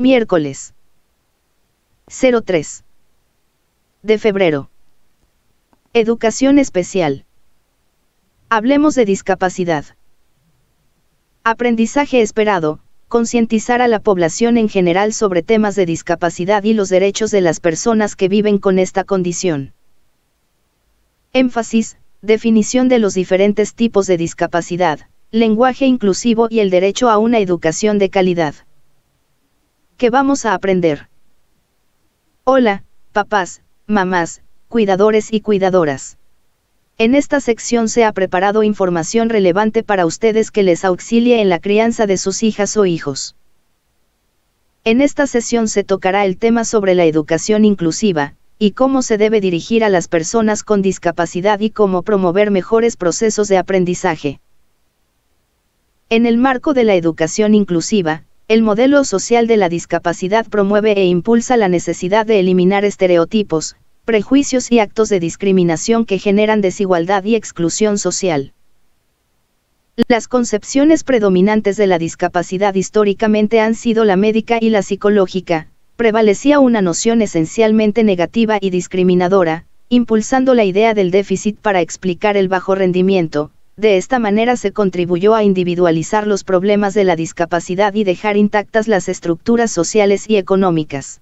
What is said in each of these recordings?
Miércoles. 03. De febrero. Educación especial. Hablemos de discapacidad. Aprendizaje esperado, concientizar a la población en general sobre temas de discapacidad y los derechos de las personas que viven con esta condición. Énfasis, definición de los diferentes tipos de discapacidad, lenguaje inclusivo y el derecho a una educación de calidad. Que vamos a aprender? Hola, papás, mamás, cuidadores y cuidadoras. En esta sección se ha preparado información relevante para ustedes que les auxilie en la crianza de sus hijas o hijos. En esta sesión se tocará el tema sobre la educación inclusiva, y cómo se debe dirigir a las personas con discapacidad y cómo promover mejores procesos de aprendizaje. En el marco de la educación inclusiva, el modelo social de la discapacidad promueve e impulsa la necesidad de eliminar estereotipos, prejuicios y actos de discriminación que generan desigualdad y exclusión social. Las concepciones predominantes de la discapacidad históricamente han sido la médica y la psicológica, prevalecía una noción esencialmente negativa y discriminadora, impulsando la idea del déficit para explicar el bajo rendimiento, de esta manera se contribuyó a individualizar los problemas de la discapacidad y dejar intactas las estructuras sociales y económicas.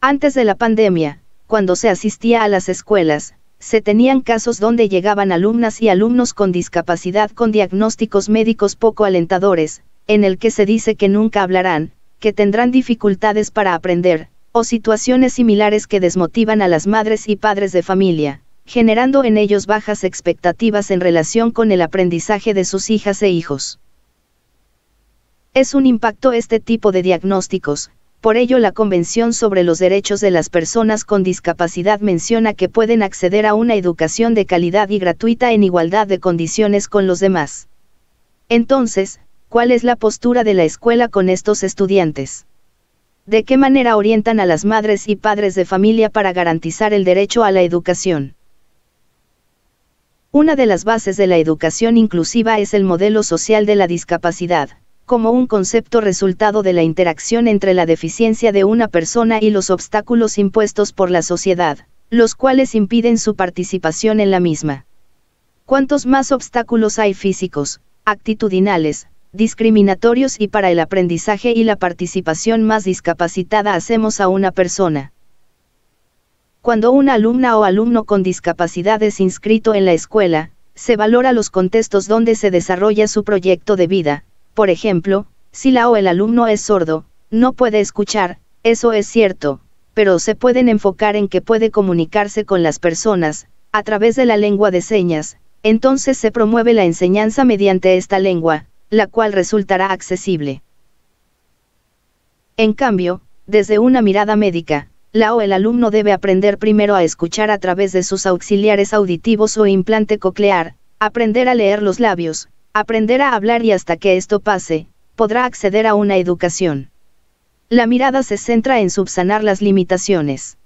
Antes de la pandemia, cuando se asistía a las escuelas, se tenían casos donde llegaban alumnas y alumnos con discapacidad con diagnósticos médicos poco alentadores, en el que se dice que nunca hablarán, que tendrán dificultades para aprender, o situaciones similares que desmotivan a las madres y padres de familia generando en ellos bajas expectativas en relación con el aprendizaje de sus hijas e hijos. Es un impacto este tipo de diagnósticos, por ello la Convención sobre los Derechos de las Personas con Discapacidad menciona que pueden acceder a una educación de calidad y gratuita en igualdad de condiciones con los demás. Entonces, ¿cuál es la postura de la escuela con estos estudiantes? ¿De qué manera orientan a las madres y padres de familia para garantizar el derecho a la educación? Una de las bases de la educación inclusiva es el modelo social de la discapacidad, como un concepto resultado de la interacción entre la deficiencia de una persona y los obstáculos impuestos por la sociedad, los cuales impiden su participación en la misma. Cuantos más obstáculos hay físicos, actitudinales, discriminatorios y para el aprendizaje y la participación más discapacitada hacemos a una persona. Cuando una alumna o alumno con discapacidad es inscrito en la escuela, se valora los contextos donde se desarrolla su proyecto de vida, por ejemplo, si la o el alumno es sordo, no puede escuchar, eso es cierto, pero se pueden enfocar en que puede comunicarse con las personas, a través de la lengua de señas, entonces se promueve la enseñanza mediante esta lengua, la cual resultará accesible. En cambio, desde una mirada médica, la o el alumno debe aprender primero a escuchar a través de sus auxiliares auditivos o implante coclear, aprender a leer los labios, aprender a hablar y hasta que esto pase, podrá acceder a una educación. La mirada se centra en subsanar las limitaciones.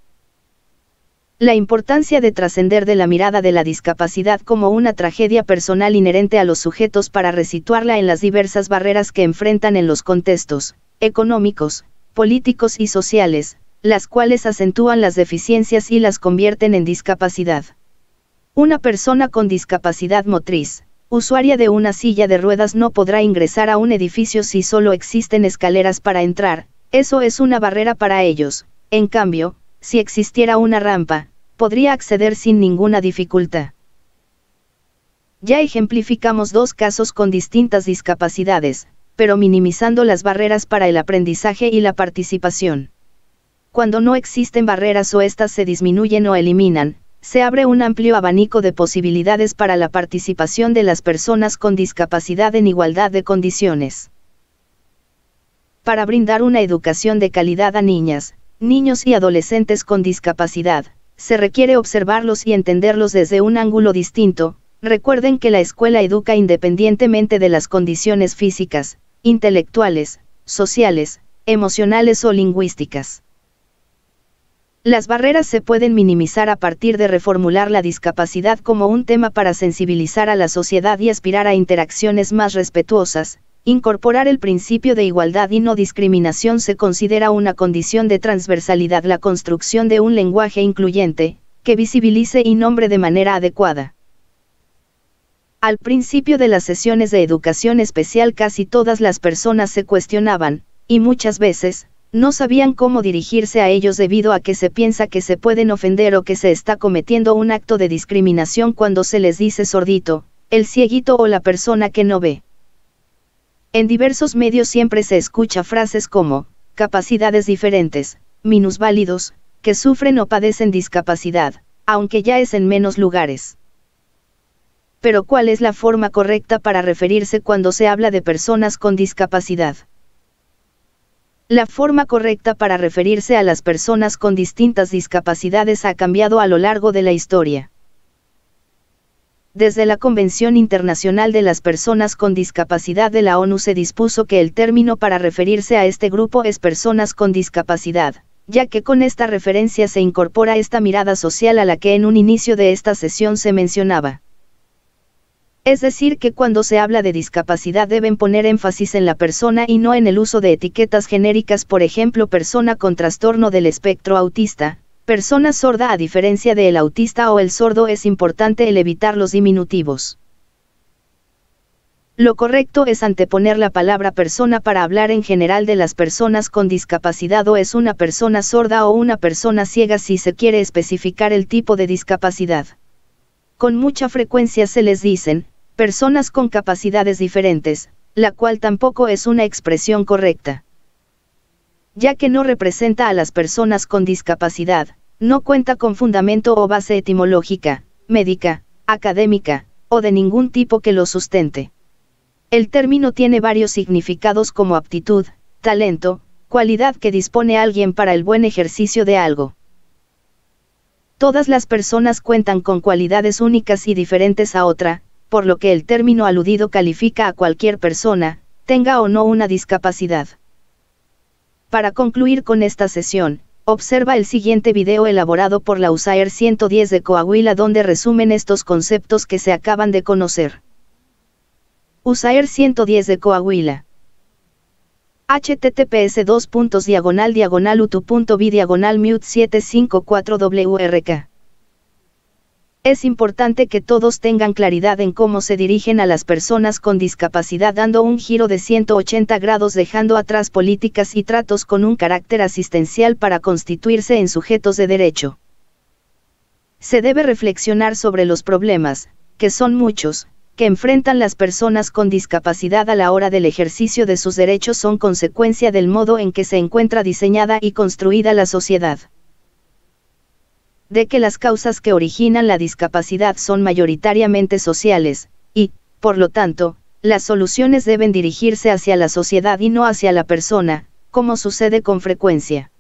La importancia de trascender de la mirada de la discapacidad como una tragedia personal inherente a los sujetos para resituarla en las diversas barreras que enfrentan en los contextos, económicos, políticos y sociales, las cuales acentúan las deficiencias y las convierten en discapacidad. Una persona con discapacidad motriz, usuaria de una silla de ruedas no podrá ingresar a un edificio si solo existen escaleras para entrar, eso es una barrera para ellos, en cambio, si existiera una rampa, podría acceder sin ninguna dificultad. Ya ejemplificamos dos casos con distintas discapacidades, pero minimizando las barreras para el aprendizaje y la participación cuando no existen barreras o éstas se disminuyen o eliminan, se abre un amplio abanico de posibilidades para la participación de las personas con discapacidad en igualdad de condiciones. Para brindar una educación de calidad a niñas, niños y adolescentes con discapacidad, se requiere observarlos y entenderlos desde un ángulo distinto, recuerden que la escuela educa independientemente de las condiciones físicas, intelectuales, sociales, emocionales o lingüísticas. Las barreras se pueden minimizar a partir de reformular la discapacidad como un tema para sensibilizar a la sociedad y aspirar a interacciones más respetuosas. Incorporar el principio de igualdad y no discriminación se considera una condición de transversalidad la construcción de un lenguaje incluyente, que visibilice y nombre de manera adecuada. Al principio de las sesiones de educación especial casi todas las personas se cuestionaban, y muchas veces, no sabían cómo dirigirse a ellos debido a que se piensa que se pueden ofender o que se está cometiendo un acto de discriminación cuando se les dice sordito, el cieguito o la persona que no ve. En diversos medios siempre se escucha frases como, capacidades diferentes, minusválidos, que sufren o padecen discapacidad, aunque ya es en menos lugares. Pero ¿cuál es la forma correcta para referirse cuando se habla de personas con discapacidad? La forma correcta para referirse a las personas con distintas discapacidades ha cambiado a lo largo de la historia. Desde la Convención Internacional de las Personas con Discapacidad de la ONU se dispuso que el término para referirse a este grupo es personas con discapacidad, ya que con esta referencia se incorpora esta mirada social a la que en un inicio de esta sesión se mencionaba. Es decir, que cuando se habla de discapacidad deben poner énfasis en la persona y no en el uso de etiquetas genéricas, por ejemplo, persona con trastorno del espectro autista, persona sorda a diferencia del autista o el sordo es importante el evitar los diminutivos. Lo correcto es anteponer la palabra persona para hablar en general de las personas con discapacidad o es una persona sorda o una persona ciega si se quiere especificar el tipo de discapacidad. Con mucha frecuencia se les dicen, personas con capacidades diferentes, la cual tampoco es una expresión correcta. Ya que no representa a las personas con discapacidad, no cuenta con fundamento o base etimológica, médica, académica, o de ningún tipo que lo sustente. El término tiene varios significados como aptitud, talento, cualidad que dispone alguien para el buen ejercicio de algo. Todas las personas cuentan con cualidades únicas y diferentes a otra, por lo que el término aludido califica a cualquier persona, tenga o no una discapacidad. Para concluir con esta sesión, observa el siguiente video elaborado por la USAER 110 de Coahuila donde resumen estos conceptos que se acaban de conocer. USAER 110 de Coahuila. https 2. diagonal diagonal diagonal mute 754 wrk es importante que todos tengan claridad en cómo se dirigen a las personas con discapacidad dando un giro de 180 grados dejando atrás políticas y tratos con un carácter asistencial para constituirse en sujetos de derecho. Se debe reflexionar sobre los problemas, que son muchos, que enfrentan las personas con discapacidad a la hora del ejercicio de sus derechos son consecuencia del modo en que se encuentra diseñada y construida la sociedad de que las causas que originan la discapacidad son mayoritariamente sociales, y, por lo tanto, las soluciones deben dirigirse hacia la sociedad y no hacia la persona, como sucede con frecuencia.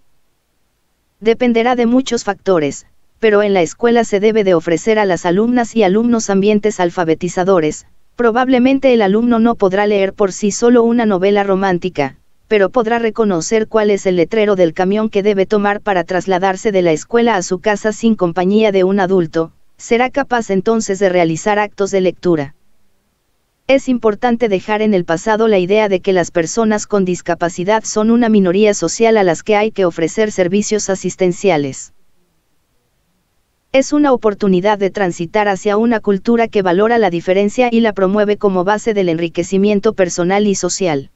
Dependerá de muchos factores, pero en la escuela se debe de ofrecer a las alumnas y alumnos ambientes alfabetizadores, probablemente el alumno no podrá leer por sí solo una novela romántica, pero podrá reconocer cuál es el letrero del camión que debe tomar para trasladarse de la escuela a su casa sin compañía de un adulto, será capaz entonces de realizar actos de lectura. Es importante dejar en el pasado la idea de que las personas con discapacidad son una minoría social a las que hay que ofrecer servicios asistenciales. Es una oportunidad de transitar hacia una cultura que valora la diferencia y la promueve como base del enriquecimiento personal y social.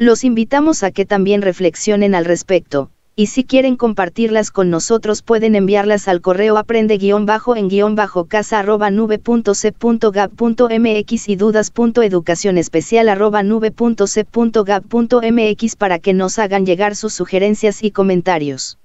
Los invitamos a que también reflexionen al respecto, y si quieren compartirlas con nosotros pueden enviarlas al correo aprende en casa nubecgapmx y dudas.educacionespecial@nube.c.gab.mx para que nos hagan llegar sus sugerencias y comentarios.